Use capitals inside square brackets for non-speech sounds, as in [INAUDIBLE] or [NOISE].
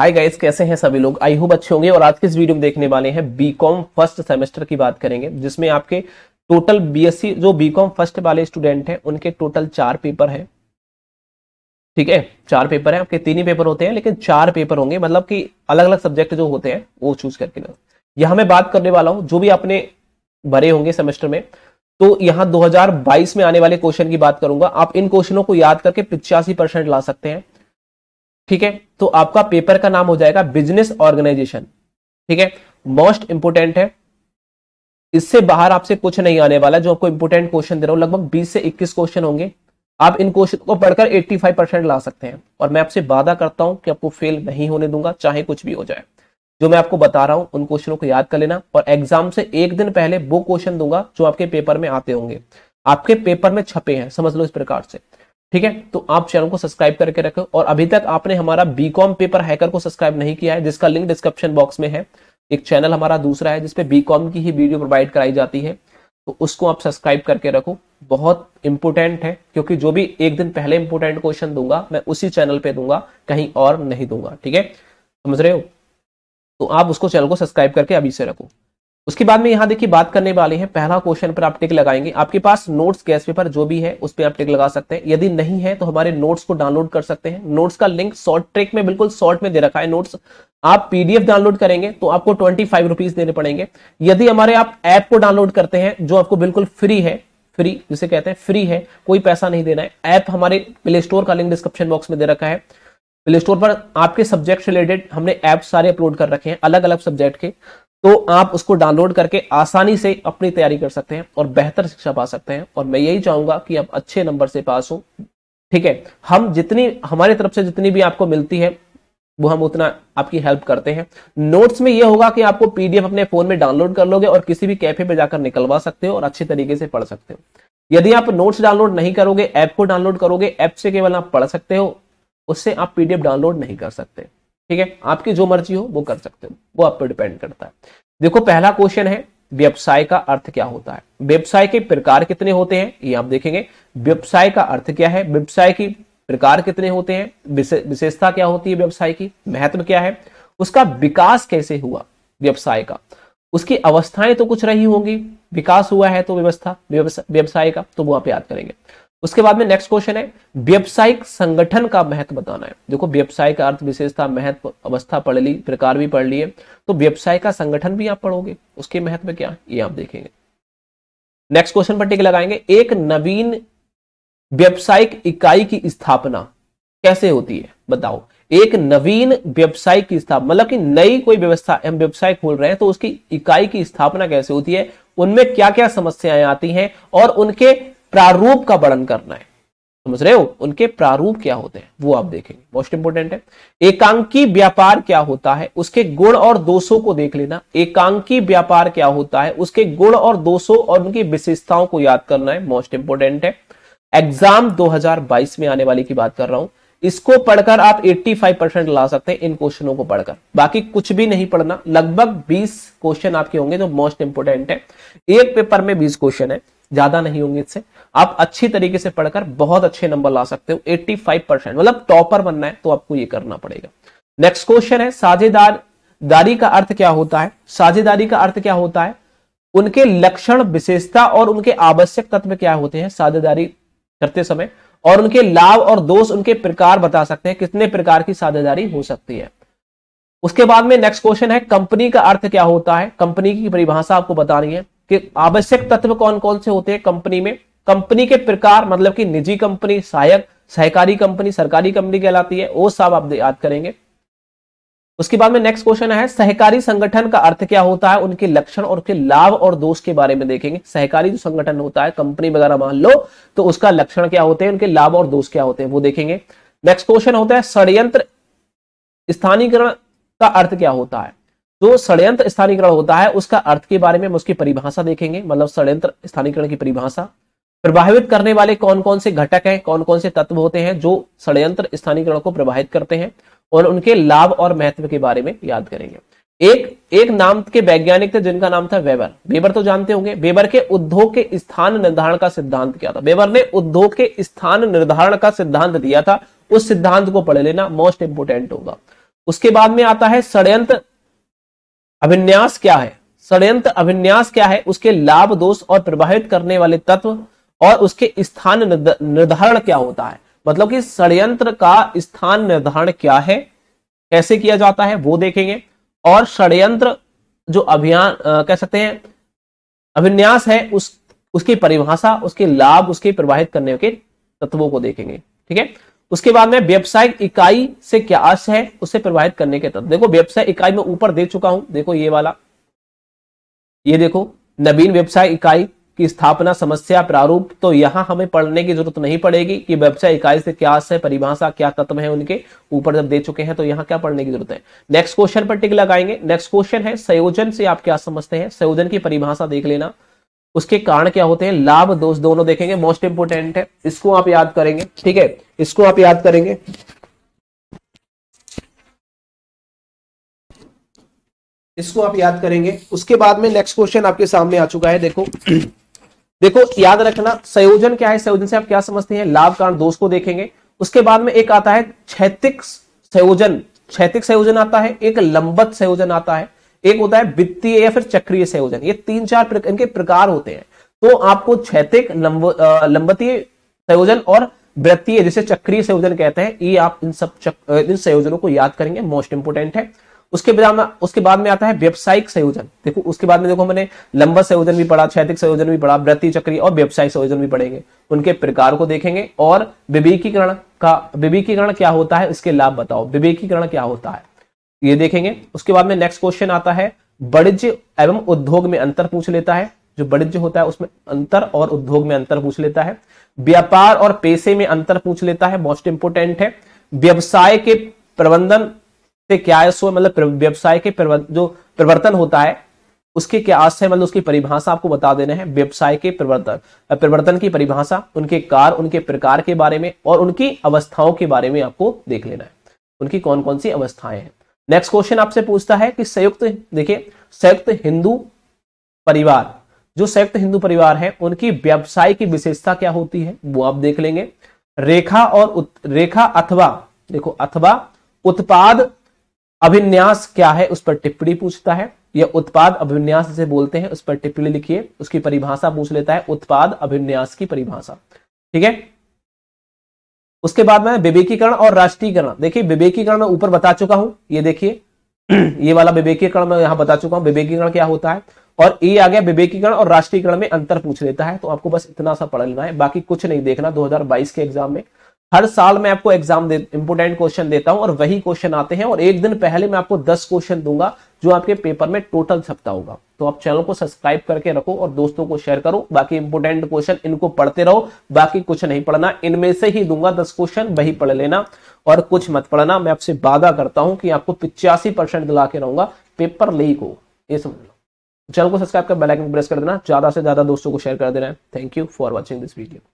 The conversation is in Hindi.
हाय गाइस कैसे हैं सभी लोग आई होप अच्छे होंगे और आज के इस वीडियो में देखने वाले हैं बीकॉम फर्स्ट सेमेस्टर की बात करेंगे जिसमें आपके टोटल बीएससी जो बीकॉम फर्स्ट वाले स्टूडेंट हैं उनके टोटल चार पेपर हैं ठीक है चार पेपर हैं आपके तीन ही पेपर होते हैं लेकिन चार पेपर होंगे मतलब कि अलग अलग सब्जेक्ट जो होते हैं वो चूज करके ना यहां मैं बात करने वाला हूँ जो भी आपने भरे होंगे सेमेस्टर में तो यहाँ 2022 में आने वाले क्वेश्चन की बात करूंगा आप इन क्वेश्चनों को याद करके पिचासी परसेंट ला सकते हैं ठीक है तो आपका पेपर का नाम हो जाएगा बिजनेस ऑर्गेनाइजेशन ठीक है मोस्ट इंपोर्टेंट है इससे बाहर आपसे कुछ नहीं आने वाला जो आपको इंपोर्टेंट क्वेश्चन दे रहा हूं लगभग 20 से 21 क्वेश्चन होंगे आप इन क्वेश्चन को पढ़कर 85 परसेंट ला सकते हैं और मैं आपसे वादा करता हूं कि आपको फेल नहीं होने दूंगा चाहे कुछ भी हो जाए जो मैं आपको बता रहा हूं उन क्वेश्चनों को याद कर लेना और एग्जाम से एक दिन पहले वो क्वेश्चन दूंगा जो आपके पेपर में आते होंगे आपके पेपर में छपे हैं समझ लो इस प्रकार से ठीक है तो आप चैनल को सब्सक्राइब करके रखो और अभी तक आपने हमारा बीकॉम पेपर हैकर को सब्सक्राइब नहीं किया है जिसका लिंक डिस्क्रिप्शन बॉक्स में है एक चैनल हमारा दूसरा है जिसपे बीकॉम की ही वीडियो प्रोवाइड कराई जाती है तो उसको आप सब्सक्राइब करके रखो बहुत इंपोर्टेंट है क्योंकि जो भी एक दिन पहले इंपोर्टेंट क्वेश्चन दूंगा मैं उसी चैनल पे दूंगा कहीं और नहीं दूंगा ठीक है समझ रहे हो तो आप उसको चैनल को सब्सक्राइब करके अभी से रखो उसके बाद में यहां देखिए बात करने वाले हैं पहला क्वेश्चन पर आप टिक लगाएंगे आपके पास नोट्स गैस पेपर जो भी है उस पर आप टिक लगा सकते हैं यदि नहीं है तो हमारे नोट्स को डाउनलोड कर सकते हैं नोट्स का लिंक शॉर्ट ट्रेक में बिल्कुल शॉर्ट में दे रखा है नोट्स आप पीडीएफ डाउनलोड करेंगे तो आपको ट्वेंटी फाइव रुपीज देने पड़ेंगे यदि हमारे आप ऐप को डाउनलोड करते हैं जो आपको बिल्कुल फ्री है फ्री जिसे कहते हैं फ्री है कोई पैसा नहीं देना है ऐप हमारे प्ले स्टोर का लिंक डिस्क्रिप्शन बॉक्स में दे रखा है प्ले स्टोर पर आपके सब्जेक्ट रिलेटेड हमने ऐप सारे अपलोड कर रखे हैं अलग अलग सब्जेक्ट के तो आप उसको डाउनलोड करके आसानी से अपनी तैयारी कर सकते हैं और बेहतर शिक्षा पा सकते हैं और मैं यही चाहूंगा कि आप अच्छे नंबर से पास हो ठीक है हम जितनी हमारे तरफ से जितनी भी आपको मिलती है वो हम उतना आपकी हेल्प करते हैं नोट्स में ये होगा कि आपको पीडीएफ अपने फोन में डाउनलोड कर लोगे और किसी भी कैफे पे जाकर निकलवा सकते हो और अच्छे तरीके से पढ़ सकते हो यदि आप नोट्स डाउनलोड नहीं करोगे ऐप को डाउनलोड करोगे ऐप से केवल आप पढ़ सकते हो उससे आप पीडीएफ डाउनलोड नहीं कर सकते ठीक है आपकी जो मर्जी हो वो कर सकते हो वो आप पर डिपेंड करता है देखो पहला क्वेश्चन है व्यवसाय का अर्थ क्या होता है व्यवसाय के प्रकार कितने होते हैं ये आप देखेंगे व्यवसाय का अर्थ क्या है व्यवसाय की प्रकार कितने होते हैं विशेषता क्या होती है व्यवसाय की महत्व क्या है उसका विकास कैसे हुआ व्यवसाय का उसकी अवस्थाएं तो कुछ रही होंगी विकास हुआ है तो व्यवस्था व्यवसाय का तो वो आप याद करेंगे उसके बाद में नेक्स्ट क्वेश्चन है व्यवसायिक संगठन का महत्व बताना है देखो व्यवसाय का अर्थ विशेषता महत्व अवस्था पढ़ ली प्रकार भी पढ़ लिए तो व्यवसाय का संगठन भी आप पढ़ोगे उसके महत्व क्या ये आप देखेंगे नेक्स्ट क्वेश्चन पर टिक लगाएंगे एक नवीन व्यवसायिक इकाई की स्थापना कैसे होती है बताओ एक नवीन व्यवसाय की स्थापना मतलब कि नई कोई व्यवस्था हम व्यवसाय खोल रहे हैं तो उसकी इकाई की स्थापना कैसे होती है उनमें क्या क्या समस्याएं आती हैं और उनके प्रारूप का वर्णन करना है समझ रहे हो उनके प्रारूप क्या होते हैं वो आप देखेंगे मोस्ट इंपोर्टेंट है एकांकी व्यापार क्या होता है उसके गुण और दोषों को देख लेना एकांकी व्यापार क्या होता है उसके गुण और दोषों और उनकी विशेषताओं को याद करना है मोस्ट इंपोर्टेंट है एग्जाम 2022 में आने वाली की बात कर रहा हूं इसको पढ़कर आप 85 परसेंट ला सकते हैं इन क्वेश्चनों को पढ़कर बाकी कुछ भी नहीं पढ़ना लगभग 20 क्वेश्चन आपके होंगे जो मोस्ट इंपोर्टेंट है एक पेपर में 20 क्वेश्चन है ज्यादा नहीं होंगे इससे आप अच्छी तरीके से पढ़कर बहुत अच्छे नंबर ला सकते हो 85 परसेंट मतलब टॉपर बनना है तो आपको ये करना पड़ेगा नेक्स्ट क्वेश्चन है साझेदार दारी का अर्थ क्या होता है साझेदारी का अर्थ क्या होता है उनके लक्षण विशेषता और उनके आवश्यक तत्व क्या होते हैं साझेदारी करते समय और उनके लाभ और दोष उनके प्रकार बता सकते हैं कितने प्रकार की साझेदारी हो सकती है उसके बाद में नेक्स्ट क्वेश्चन है कंपनी का अर्थ क्या होता है कंपनी की परिभाषा आपको बतानी है कि आवश्यक तत्व कौन कौन से होते हैं कंपनी में कंपनी के प्रकार मतलब कि निजी कंपनी सहायक सहकारी कंपनी सरकारी कंपनी कहलाती है वो सब आप याद करेंगे उसके बाद में नेक्स्ट क्वेश्चन है सहकारी संगठन का अर्थ क्या होता है उनके लक्षण और उनके लाभ और दोष के बारे में देखेंगे सहकारी जो संगठन होता है कंपनी वगैरह मान लो तो उसका लक्षण क्या होते हैं उनके लाभ और दोष क्या होते हैं वो देखेंगे नेक्स्ट क्वेश्चन होता है षडयंत्र स्थानीयकरण का अर्थ क्या होता है जो षड्यंत्र स्थानीकरण होता है उसका अर्थ के बारे में हम उसकी परिभाषा देखेंगे मतलब षड्यंत्र स्थानीकरण की परिभाषा प्रभावित करने वाले कौन कौन से घटक हैं कौन कौन से तत्व होते हैं जो षड्यंत्र स्थानीकरण को प्रभावित करते हैं और उनके लाभ और महत्व के बारे में याद करेंगे एक एक नाम के वैज्ञानिक थे जिनका नाम था वेबर वेबर तो जानते होंगे वेबर के उद्योग के स्थान निर्धारण का सिद्धांत क्या था वेबर ने उद्योग के स्थान निर्धारण का सिद्धांत दिया था उस सिद्धांत को पढ़ लेना मोस्ट इंपोर्टेंट होगा उसके बाद में आता है षड्यंत्र अभिन्यास क्या है षड्यंत्र अभिन्यास क्या है उसके लाभ दोष और प्रभावित करने वाले तत्व और उसके स्थान निर्धारण क्या होता है मतलब कि षड्यंत्र का स्थान निर्धारण क्या है कैसे किया जाता है वो देखेंगे और षड्यंत्र जो अभियान कह सकते हैं अभिन्यास है उस उसकी परिभाषा उसके लाभ उसके प्रवाहित करने के तत्वों को देखेंगे ठीक है उसके बाद में व्यवसाय इकाई से क्या आश है उसे प्रभावित करने के तत्व देखो व्यवसाय इकाई में ऊपर दे चुका हूं देखो ये वाला ये देखो नवीन व्यवसाय इकाई की स्थापना समस्या प्रारूप तो यहां हमें पढ़ने की जरूरत नहीं पड़ेगी कि व्यवसाय इकाई से क्या है परिभाषा क्या तत्व है उनके ऊपर जब दे चुके हैं तो यहां क्या पढ़ने की जरूरत है नेक्स्ट क्वेश्चन पर टिक लगाएंगे नेक्स्ट क्वेश्चन है संयोजन से आप क्या समझते हैं संयोजन की परिभाषा देख लेना उसके कारण क्या होते हैं लाभ दोष दोनों देखेंगे मोस्ट इंपोर्टेंट है इसको आप याद करेंगे ठीक है इसको आप याद करेंगे इसको आप याद करेंगे उसके बाद में नेक्स्ट क्वेश्चन आपके सामने आ चुका है देखो देखो याद रखना संयोजन क्या है संयोजन से आप क्या समझते हैं लाभ कारण दोष को देखेंगे उसके बाद में एक आता है क्षैतिक संयोजन क्षैतिक संयोजन आता है एक लंबत संयोजन आता है एक होता है वित्तीय या फिर चक्रीय संयोजन ये तीन चार प्रक, इनके प्रकार होते हैं तो आपको क्षैतिक लंबतीय संयोजन और वृत्तीय जिसे चक्रीय संयोजन कहते हैं ये आप इन सब चक, इन संयोजनों को याद करेंगे मोस्ट इंपोर्टेंट है उसके बाद उसके बाद में आता है व्यावसायिक संयोजन देखो उसके बाद में देखो मैंने लंबा संयोजन भी पढ़ा क्षैतिक संयोजन भी पढ़ा वृत्ति चक्री और व्यावसायिक संयोजन भी पढ़ेंगे उनके प्रकार को देखेंगे और विवेकीकरण का विवेकीकरण क्या होता है इसके लाभ बताओ विवेकीकरण क्या होता है ये देखेंगे उसके बाद में नेक्स्ट क्वेश्चन आता है वाणिज्य एवं उद्योग में अंतर पूछ लेता है जो वाणिज्य होता है उसमें अंतर और उद्योग में अंतर पूछ लेता है व्यापार और पैसे में अंतर पूछ लेता है मोस्ट इंपोर्टेंट है व्यवसाय के प्रबंधन से क्या आशय मतलब व्यवसाय के जो प्रवर्तन होता है उसके क्या आशय मतलब उसकी परिभाषा आपको बता देना है व्यवसाय के प्रवर्तन प्रवर्तन की परिभाषा उनके कार उनके प्रकार के बारे में और उनकी अवस्थाओं के बारे में आपको देख लेना है उनकी कौन कौन सी अवस्थाएं हैं नेक्स्ट क्वेश्चन आपसे पूछता है कि संयुक्त देखिए संयुक्त हिंदू परिवार जो संयुक्त हिंदू परिवार है उनकी व्यवसाय की विशेषता क्या होती है वो आप देख लेंगे रेखा और उत, रेखा अथवा देखो अथवा उत्पाद अभिन्यास क्या है उस पर टिप्पणी पूछता है या उत्पाद अभिन्यास जिसे बोलते हैं उस पर टिप्पणी लिखिए उसकी परिभाषा पूछ लेता है उत्पाद अभिन्यास की परिभाषा ठीक है उसके बाद में विवेकीकरण और राष्ट्रीयकरण देखिए विवेकीकरण मैं ऊपर बता चुका हूं ये देखिए [CLEARS THROAT] ये वाला विवेकीकरण मैं यहां बता चुका हूं विवेकीकरण क्या होता है और ये आ गया विवेकीकरण और राष्ट्रीयकरण में अंतर पूछ लेता है तो आपको बस इतना सा पढ़ लेना है बाकी कुछ नहीं देखना दो के एग्जाम में हर साल मैं आपको एग्जाम दे इंपोर्टेंट क्वेश्चन देता हूं और वही क्वेश्चन आते हैं और एक दिन पहले मैं आपको दस क्वेश्चन दूंगा जो आपके पेपर में टोटल छपता होगा तो आप चैनल को सब्सक्राइब करके रखो और दोस्तों को शेयर करो बाकी इंपोर्टेंट क्वेश्चन इनको पढ़ते रहो बाकी कुछ नहीं पढ़ना इनमें से ही दूंगा दस क्वेश्चन वही पढ़ लेना और कुछ मत पढ़ना मैं आपसे वादा करता हूं कि आपको पिचासी परसेंट दिला के रहूंगा पेपर लीक हो ये समझ लो चैनल को सब्सक्राइब कर बेलाइकन प्रेस कर देना ज्यादा से ज्यादा दोस्तों को शेयर कर देना है thank you for watching this video